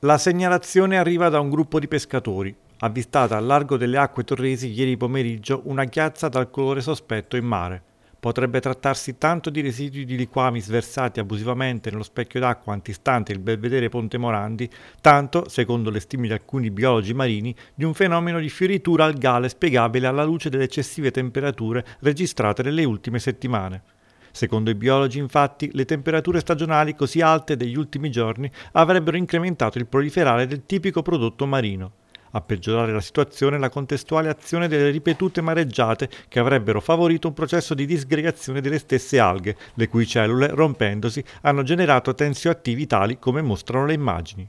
La segnalazione arriva da un gruppo di pescatori, avvistata al largo delle acque torresi ieri pomeriggio una chiazza dal colore sospetto in mare. Potrebbe trattarsi tanto di residui di liquami sversati abusivamente nello specchio d'acqua antistante il belvedere Ponte Morandi, tanto, secondo le stime di alcuni biologi marini, di un fenomeno di fioritura algale spiegabile alla luce delle eccessive temperature registrate nelle ultime settimane. Secondo i biologi, infatti, le temperature stagionali così alte degli ultimi giorni avrebbero incrementato il proliferare del tipico prodotto marino. A peggiorare la situazione la contestuale azione delle ripetute mareggiate che avrebbero favorito un processo di disgregazione delle stesse alghe, le cui cellule, rompendosi, hanno generato tensioattivi tali come mostrano le immagini.